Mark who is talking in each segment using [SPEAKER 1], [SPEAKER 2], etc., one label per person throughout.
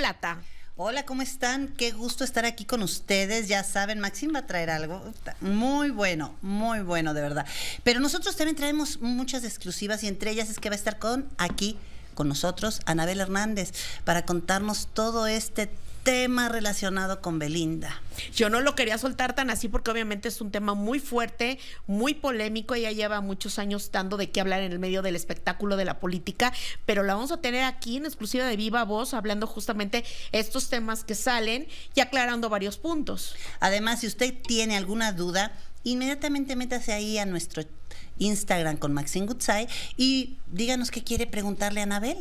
[SPEAKER 1] Plata. Hola, ¿cómo están? Qué gusto estar aquí con ustedes. Ya saben, Maxim va a traer algo muy bueno, muy bueno, de verdad. Pero nosotros también traemos muchas exclusivas y entre ellas es que va a estar con aquí con nosotros Anabel Hernández para contarnos todo este tema relacionado con Belinda. Yo no lo quería soltar tan así porque
[SPEAKER 2] obviamente es un tema muy fuerte, muy polémico. Ella lleva muchos años dando de qué hablar en el medio del espectáculo de la política, pero la vamos a tener aquí en exclusiva de Viva Voz hablando justamente estos temas que salen y aclarando varios puntos.
[SPEAKER 1] Además, si usted tiene alguna duda, inmediatamente métase ahí a nuestro Instagram con Maxine Goodside y díganos qué quiere preguntarle a Anabel.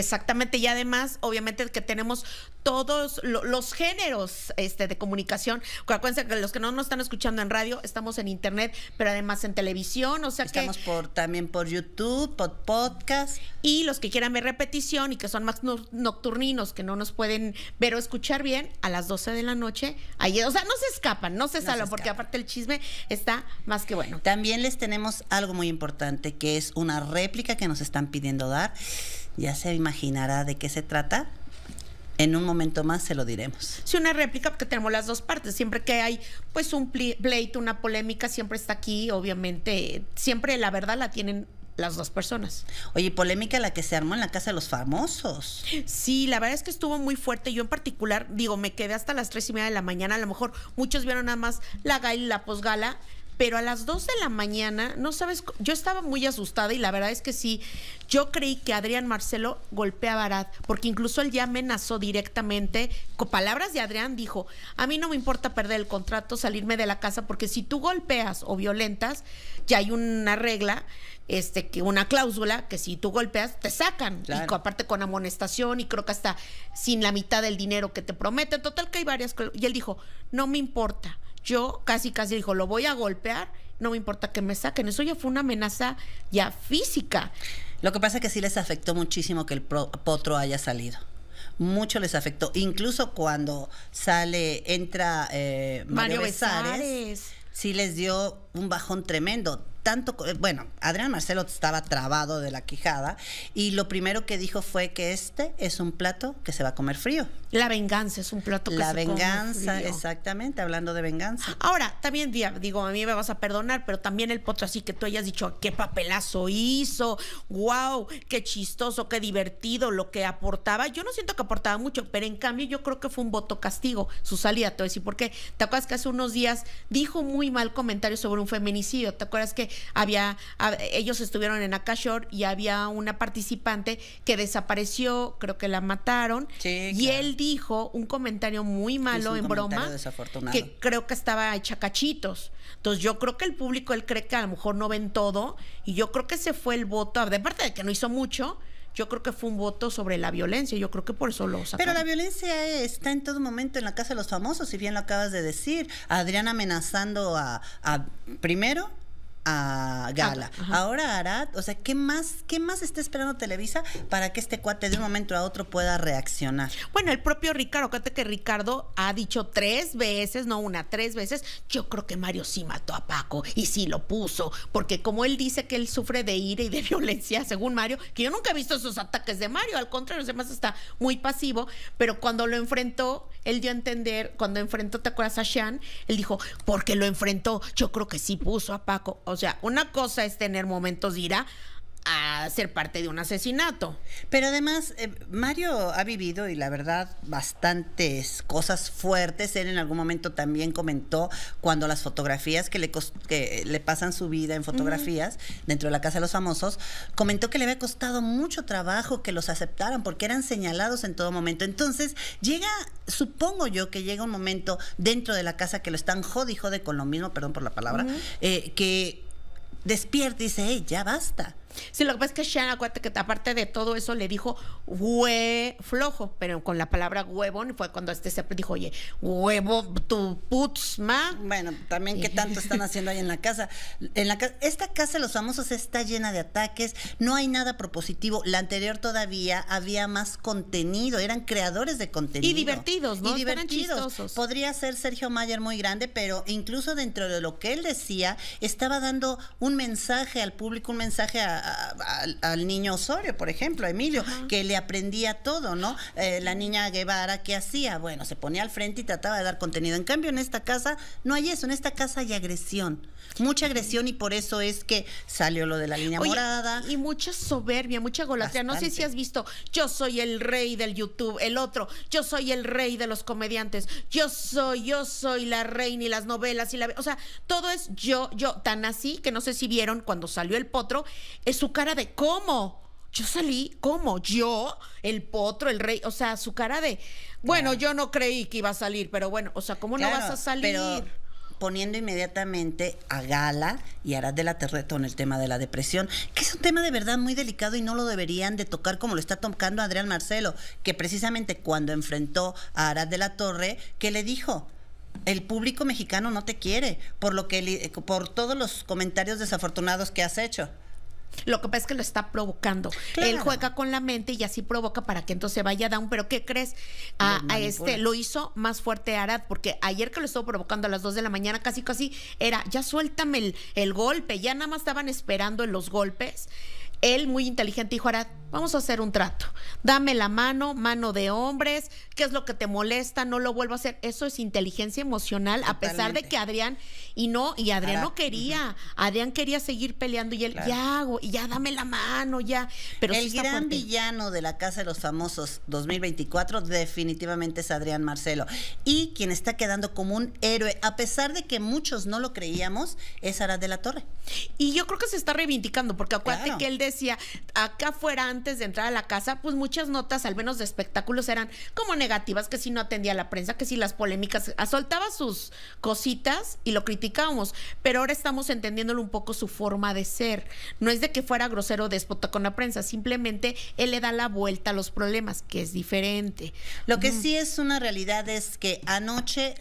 [SPEAKER 1] Exactamente, y además, obviamente, que
[SPEAKER 2] tenemos todos los géneros este, de comunicación. Acuérdense que los que no nos están escuchando en radio, estamos en internet, pero además en televisión, o sea estamos que...
[SPEAKER 1] Estamos por, también por YouTube, por
[SPEAKER 2] podcast. Y los que quieran ver repetición y que son más nocturninos, que no nos pueden ver o escuchar bien, a las 12 de la noche, ahí, o sea, no se escapan, no se salvan, porque
[SPEAKER 1] aparte el chisme está más que bueno. También les tenemos algo muy importante, que es una réplica que nos están pidiendo dar ya se imaginará de qué se trata. En un momento más se lo diremos.
[SPEAKER 2] Sí, una réplica porque tenemos las dos partes. Siempre que hay pues un pleito, una polémica, siempre está aquí, obviamente. Siempre la verdad la tienen
[SPEAKER 1] las dos personas. Oye, polémica la que se armó en la casa de los famosos.
[SPEAKER 2] Sí, la verdad es que estuvo muy fuerte. Yo en particular, digo, me quedé hasta las tres y media de la mañana. A lo mejor muchos vieron nada más la gala y la posgala pero a las 2 de la mañana, no sabes, yo estaba muy asustada y la verdad es que sí, yo creí que Adrián Marcelo golpeaba a Barat, porque incluso él ya amenazó directamente, con palabras de Adrián dijo, a mí no me importa perder el contrato, salirme de la casa, porque si tú golpeas o violentas, ya hay una regla este, que una cláusula que si tú golpeas te sacan. Y aparte con amonestación y creo que hasta sin la mitad del dinero que te prometen. Total que hay varias. Y él dijo, no me importa yo casi casi dijo, lo voy a golpear, no me importa que me saquen. Eso ya fue una amenaza ya física.
[SPEAKER 1] Lo que pasa es que sí les afectó muchísimo que el potro haya salido. Mucho les afectó. Incluso cuando sale, entra eh, Mario, sí les dio un bajón tremendo tanto, bueno, Adrián Marcelo estaba trabado de la quijada y lo primero que dijo fue que este es un plato que se va a comer frío. La venganza es un plato que la se venganza, come frío. exactamente, hablando de venganza. Ahora,
[SPEAKER 2] también digo, a mí me vas a perdonar, pero también el potro así que tú hayas dicho, qué papelazo hizo, wow, qué chistoso, qué divertido lo que aportaba. Yo no siento que aportaba mucho, pero en cambio yo creo que fue un voto castigo su salida, te voy a decir por qué. ¿Te acuerdas que hace unos días dijo muy mal comentario sobre un feminicidio? ¿Te acuerdas que había, ellos estuvieron en Akashor y había una participante que desapareció, creo que la mataron. y él dijo un comentario muy malo en broma, que creo que estaba hecha cachitos. Entonces yo creo que el público, él cree que a lo mejor no ven todo y yo creo que se fue el voto, de parte de que no hizo mucho, yo creo que fue un voto sobre la violencia, yo creo que por eso lo sacaron. Pero la
[SPEAKER 1] violencia está en todo momento en la casa de los famosos, si bien lo acabas de decir, Adrián amenazando a primero a Gala. Ahora Arad, o sea, ¿qué más, ¿qué más está esperando Televisa para que este cuate de un momento a otro pueda reaccionar? Bueno, el propio Ricardo, fíjate que Ricardo ha dicho tres veces, no una, tres veces, yo creo
[SPEAKER 2] que Mario sí mató a Paco y sí lo puso, porque como él dice que él sufre de ira y de violencia, según Mario, que yo nunca he visto esos ataques de Mario, al contrario, además está muy pasivo, pero cuando lo enfrentó, él dio a entender, cuando enfrentó, ¿te acuerdas a Sean? Él dijo, porque lo enfrentó, yo creo que sí puso a Paco. O sea, una cosa es tener momentos de ira a ser parte de un
[SPEAKER 1] asesinato. Pero además, eh, Mario ha vivido, y la verdad, bastantes cosas fuertes. Él en algún momento también comentó cuando las fotografías que le, le pasan su vida en fotografías dentro de la Casa de los Famosos, comentó que le había costado mucho trabajo que los aceptaran porque eran señalados en todo momento. Entonces, llega, supongo yo que llega un momento dentro de la casa que lo están jode jode con lo mismo, perdón por la palabra, eh, que Despiértese, ya basta. Sí,
[SPEAKER 2] lo que pasa es que Shan, acuérdate que aparte de todo eso le dijo hue flojo, pero con la palabra
[SPEAKER 1] huevón fue cuando este se dijo, oye, huevo tu putz, Bueno, también qué tanto están haciendo ahí en la casa. En la esta casa de los famosos está llena de ataques, no hay nada propositivo. La anterior todavía había más contenido, eran creadores de contenido. Y divertidos, ¿no? Y divertidos. Podría ser Sergio Mayer muy grande, pero incluso dentro de lo que él decía, estaba dando un mensaje al público, un mensaje a, al niño Osorio, por ejemplo, a Emilio, que le aprendía todo, ¿no? Eh, la niña Guevara, ¿qué hacía? Bueno, se ponía al frente y trataba de dar contenido. En cambio, en esta casa no hay eso, en esta casa hay agresión, mucha agresión y por eso es que salió lo de la línea morada. Y
[SPEAKER 2] mucha soberbia, mucha golastría. No sé si has visto, yo soy el rey del YouTube, el otro, yo soy el rey de los comediantes, yo soy, yo soy la reina y las novelas y la... O sea, todo es yo, yo, tan así que no sé si vieron cuando salió el potro, su cara de cómo. Yo salí, ¿cómo? Yo, el potro, el rey, o sea, su cara de, bueno, yo no creí que iba a salir, pero bueno, o sea, ¿cómo no vas a salir?
[SPEAKER 1] poniendo inmediatamente a gala y Arad de la torre con el tema de la depresión, que es un tema de verdad muy delicado y no lo deberían de tocar como lo está tocando Adrián Marcelo, que precisamente cuando enfrentó a Arad de la Torre, que le dijo, el público mexicano no te quiere por lo que por todos los comentarios desafortunados que has hecho. Lo que pasa es que lo
[SPEAKER 2] está provocando. Él juega con la mente y así provoca para que entonces vaya down. Pero ¿qué crees? Ah, a, este lo hizo más fuerte Arad, porque ayer que lo estuvo provocando a las 2 de la mañana, casi casi era, ya suéltame el, golpe, ya nada más estaban esperando los golpes. Él, muy inteligente, dijo, Arad, vamos a hacer un trato. Dame la mano, mano de hombres, qué es lo que te molesta, no lo vuelvo a hacer. Eso es inteligencia emocional, a pesar de que Adrián y no, y Adrián no quería. Adrián quería seguir peleando y él, ya hago, y ya dame la
[SPEAKER 1] mano, ya. Pero el gran villano de la Casa de los Famosos 2024 definitivamente es Adrián Marcelo. Y quien está quedando como un héroe, a pesar de que muchos no lo creíamos, es Arad de la Torre. Y yo creo que se está reivindicando, porque acuérdate que él decía,
[SPEAKER 2] acá fuera antes de entrar a la casa, pues muchas notas, al menos de espectáculos, eran como negativas, que si no atendía la prensa, que si las polémicas, soltaba sus cositas y lo criticaba pero ahora estamos entendiéndole un poco su forma de ser. No es de que fuera grosero o déspota con la prensa, simplemente él le da la vuelta a los problemas, que es diferente. Lo que
[SPEAKER 1] sí es una realidad es que anoche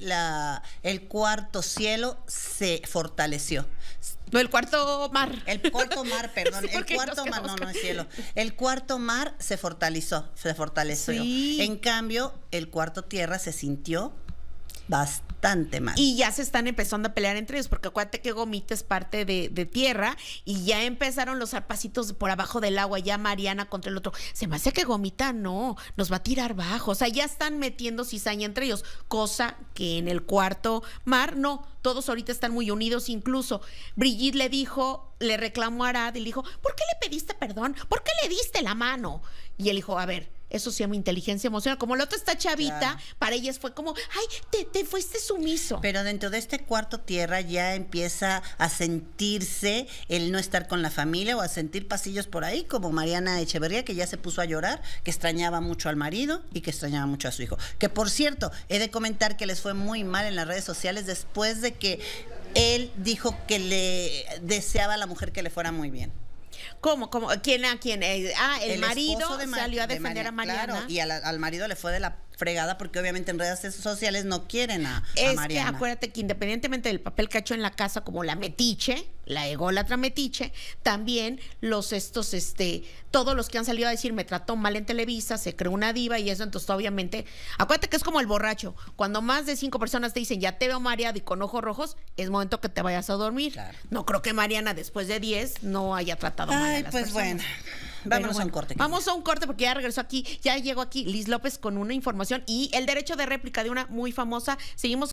[SPEAKER 1] el cuarto cielo se fortaleció. No, el cuarto mar. El cuarto mar, perdón. el cuarto mar, no, no es cielo. El cuarto mar se fortalizó, se fortaleció. En cambio, el cuarto tierra se sintió bastante y
[SPEAKER 2] ya se están empezando a pelear entre ellos, porque acuérdate que Gomita es parte de, tierra y ya empezaron los zarpacitos por abajo del agua, ya Mariana contra el otro. Se me hace que Gomita no, nos va a tirar bajo. O sea, ya están metiendo cizaña entre ellos, cosa que en el cuarto mar no todos ahorita están muy unidos, incluso Brigitte le dijo, le reclamó a Arad y le dijo, ¿por qué le pediste perdón? ¿Por qué le diste la mano? Y él dijo, a ver, eso se mi inteligencia emocional. Como la otra está chavita,
[SPEAKER 1] para ellas fue como, ay, te, te, fuiste sumiso. Pero dentro de este cuarto tierra ya empieza a sentirse el no estar con la familia o a sentir pasillos por ahí, como Mariana Echeverría, que ya se puso a llorar, que extrañaba mucho al marido y que extrañaba mucho a su hijo. Que por cierto, he de comentar que les fue muy mal en las redes sociales después de que él dijo que le deseaba a la mujer que le fuera muy bien. ¿Cómo? cómo ¿Quién a quién? Eh, ah, el, marido salió a defender a Mariana. y al marido le fue de la fregada porque obviamente en redes sociales no quieren a, es Mariana. Que acuérdate que independientemente del papel que ha
[SPEAKER 2] hecho en la casa como la metiche, la ególatra metiche, también los estos este todos los que han salido a decir me trató mal en Televisa, se creó una diva y eso entonces obviamente, acuérdate que es como el borracho, cuando más de cinco personas te dicen ya te veo mareado y con ojos rojos, es momento que te vayas a dormir. No creo que Mariana después de diez no haya tratado mal a las pues bueno
[SPEAKER 1] vamos a un corte.
[SPEAKER 2] Vamos a un corte porque ya regresó aquí, ya llegó aquí Liz López con una información y el derecho de réplica de una muy famosa. Seguimos